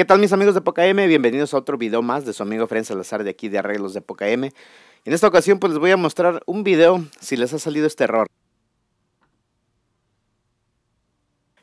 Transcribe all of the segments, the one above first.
¿Qué tal mis amigos de Pocam, Bienvenidos a otro video más de su amigo Fren Salazar de aquí de Arreglos de Pocam. En esta ocasión pues les voy a mostrar un video si les ha salido este error.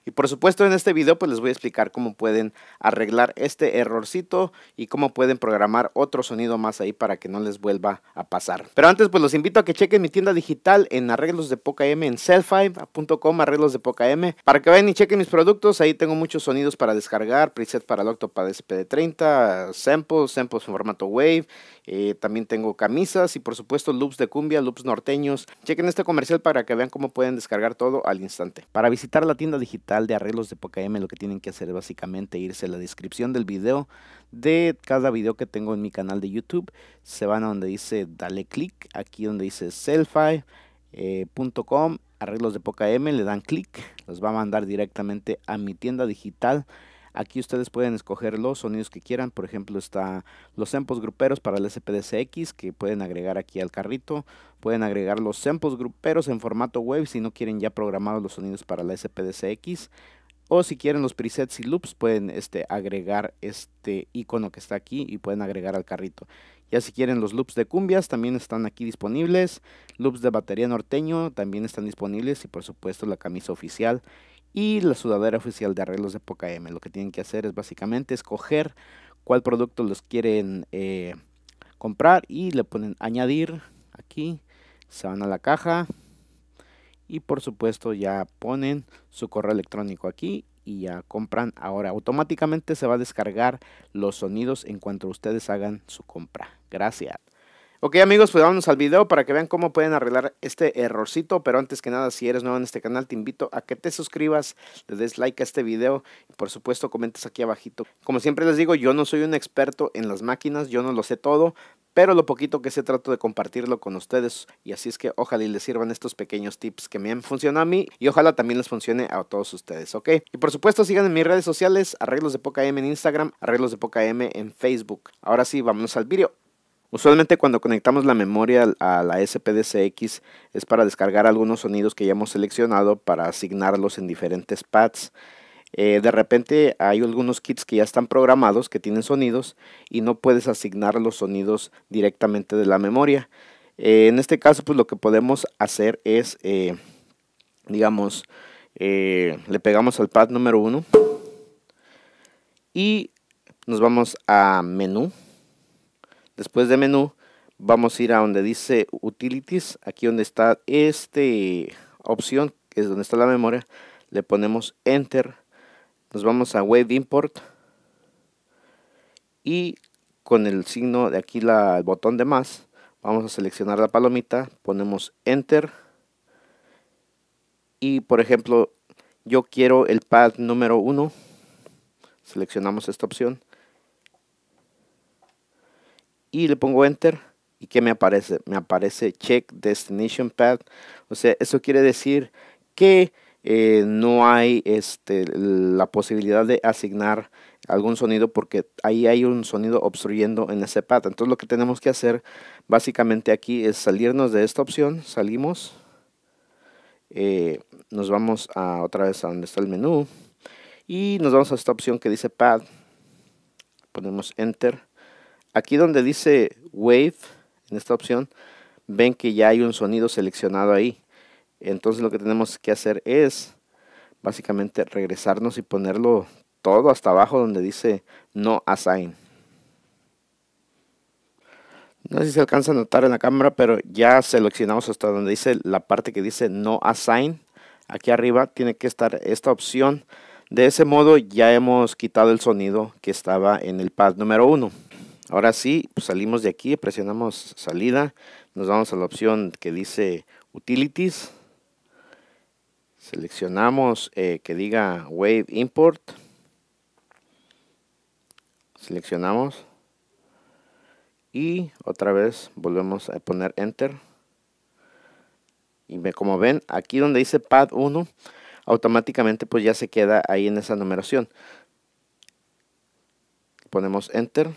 Y por supuesto en este video pues les voy a explicar cómo pueden arreglar este errorcito y cómo pueden programar otro sonido más ahí para que no les vuelva a pasar. Pero antes pues los invito a que chequen mi tienda digital en arreglos de poca M en cellfive.com arreglos de poca M para que vayan y chequen mis productos. Ahí tengo muchos sonidos para descargar, preset para el Octopad SPD30, samples, samples en formato Wave. Eh, también tengo camisas y por supuesto loops de cumbia, loops norteños. Chequen este comercial para que vean cómo pueden descargar todo al instante. Para visitar la tienda digital de arreglos de m lo que tienen que hacer es básicamente irse a la descripción del video, de cada video que tengo en mi canal de YouTube, se van a donde dice dale clic, aquí donde dice selfie.com, eh, arreglos de m le dan clic, los va a mandar directamente a mi tienda digital Aquí ustedes pueden escoger los sonidos que quieran. Por ejemplo, está los samples gruperos para el SPDCX que pueden agregar aquí al carrito. Pueden agregar los samples gruperos en formato web si no quieren ya programados los sonidos para la SPDCX. O si quieren los presets y loops, pueden este, agregar este icono que está aquí y pueden agregar al carrito. Ya si quieren los loops de cumbias, también están aquí disponibles. Loops de batería norteño también están disponibles y por supuesto la camisa oficial y la sudadera oficial de arreglos de Poca M. Lo que tienen que hacer es básicamente escoger cuál producto los quieren eh, comprar y le ponen añadir aquí, se van a la caja y por supuesto ya ponen su correo electrónico aquí y ya compran. Ahora automáticamente se va a descargar los sonidos en cuanto ustedes hagan su compra. Gracias. Ok amigos, pues vámonos al video para que vean cómo pueden arreglar este errorcito, pero antes que nada, si eres nuevo en este canal, te invito a que te suscribas, le des like a este video y por supuesto comentes aquí abajito. Como siempre les digo, yo no soy un experto en las máquinas, yo no lo sé todo, pero lo poquito que sé trato de compartirlo con ustedes y así es que ojalá les sirvan estos pequeños tips que me han funcionado a mí y ojalá también les funcione a todos ustedes, ¿ok? Y por supuesto sigan en mis redes sociales, Arreglos de Poca M en Instagram, Arreglos de Poca M en Facebook. Ahora sí, vámonos al video. Usualmente cuando conectamos la memoria a la SPDCX es para descargar algunos sonidos que ya hemos seleccionado para asignarlos en diferentes pads. Eh, de repente hay algunos kits que ya están programados, que tienen sonidos y no puedes asignar los sonidos directamente de la memoria. Eh, en este caso pues lo que podemos hacer es, eh, digamos, le pegamos al pad número 1 y nos vamos a menú Después de menú, vamos a ir a donde dice Utilities. Aquí donde está esta opción, que es donde está la memoria. Le ponemos Enter. Nos vamos a wave Import. Y con el signo de aquí, la, el botón de más, vamos a seleccionar la palomita. Ponemos Enter. Y por ejemplo, yo quiero el pad número 1. Seleccionamos esta opción y le pongo enter y que me aparece me aparece check destination pad o sea eso quiere decir que eh, no hay este, la posibilidad de asignar algún sonido porque ahí hay un sonido obstruyendo en ese pad. Entonces lo que tenemos que hacer básicamente aquí es salirnos de esta opción, salimos, eh, nos vamos a otra vez a donde está el menú y nos vamos a esta opción que dice pad, ponemos enter Aquí donde dice Wave, en esta opción, ven que ya hay un sonido seleccionado ahí. Entonces lo que tenemos que hacer es básicamente regresarnos y ponerlo todo hasta abajo donde dice no assign. No sé si se alcanza a notar en la cámara, pero ya seleccionamos hasta donde dice la parte que dice no assign. Aquí arriba tiene que estar esta opción. De ese modo ya hemos quitado el sonido que estaba en el pad número 1. Ahora sí, pues, salimos de aquí, presionamos salida, nos vamos a la opción que dice Utilities, seleccionamos eh, que diga Wave Import, seleccionamos y otra vez volvemos a poner Enter. Y me, como ven, aquí donde dice Pad 1, automáticamente pues ya se queda ahí en esa numeración. Ponemos Enter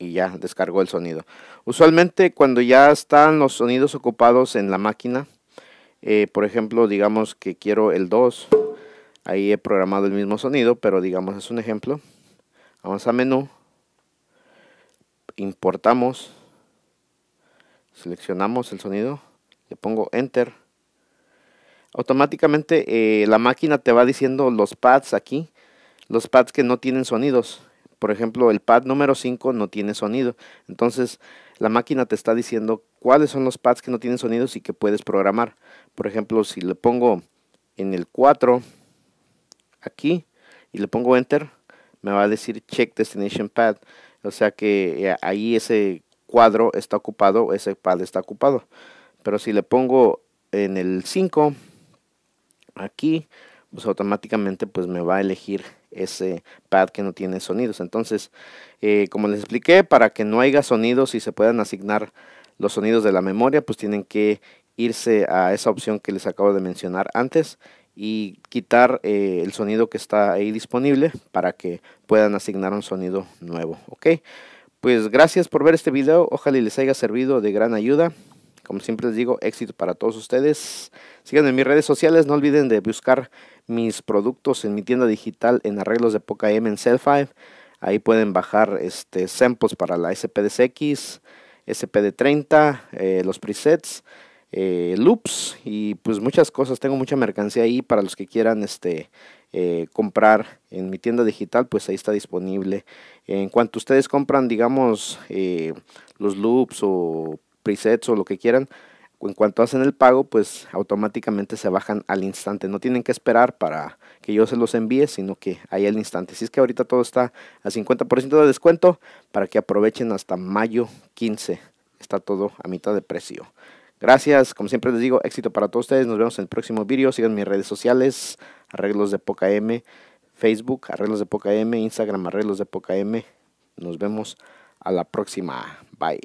y ya descargó el sonido. Usualmente cuando ya están los sonidos ocupados en la máquina, eh, por ejemplo, digamos que quiero el 2, ahí he programado el mismo sonido, pero digamos es un ejemplo. Vamos a menú, importamos, seleccionamos el sonido, le pongo enter. Automáticamente eh, la máquina te va diciendo los pads aquí, los pads que no tienen sonidos. Por ejemplo, el pad número 5 no tiene sonido. Entonces, la máquina te está diciendo cuáles son los pads que no tienen sonido y que puedes programar. Por ejemplo, si le pongo en el 4 aquí y le pongo enter, me va a decir check destination pad. O sea que eh, ahí ese cuadro está ocupado, ese pad está ocupado. Pero si le pongo en el 5 aquí, pues automáticamente pues me va a elegir ese pad que no tiene sonidos. Entonces, eh, como les expliqué, para que no haya sonidos y se puedan asignar los sonidos de la memoria, pues tienen que irse a esa opción que les acabo de mencionar antes y quitar eh, el sonido que está ahí disponible para que puedan asignar un sonido nuevo. Ok, pues gracias por ver este video. Ojalá les haya servido de gran ayuda. Como siempre les digo, éxito para todos ustedes. Sigan en mis redes sociales. No olviden de buscar mis productos en mi tienda digital en arreglos de Poca M en Cell5. Ahí pueden bajar este, samples para la spdx SPD30, eh, los presets, eh, loops y pues muchas cosas. Tengo mucha mercancía ahí para los que quieran este, eh, comprar en mi tienda digital, pues ahí está disponible. En cuanto ustedes compran, digamos, los loops o presets o lo que quieran, en cuanto hacen el pago, pues automáticamente se bajan al instante. No tienen que esperar para que yo se los envíe, sino que ahí al instante. Si es que ahorita todo está a 50% de descuento para que aprovechen hasta mayo 15. Está todo a mitad de precio. Gracias, como siempre les digo, éxito para todos ustedes. Nos vemos en el próximo video. Sigan mis redes sociales, Arreglos de Poca M, Facebook, Arreglos de Poca M, Instagram, Arreglos de Poca M. Nos vemos a la próxima. Bye.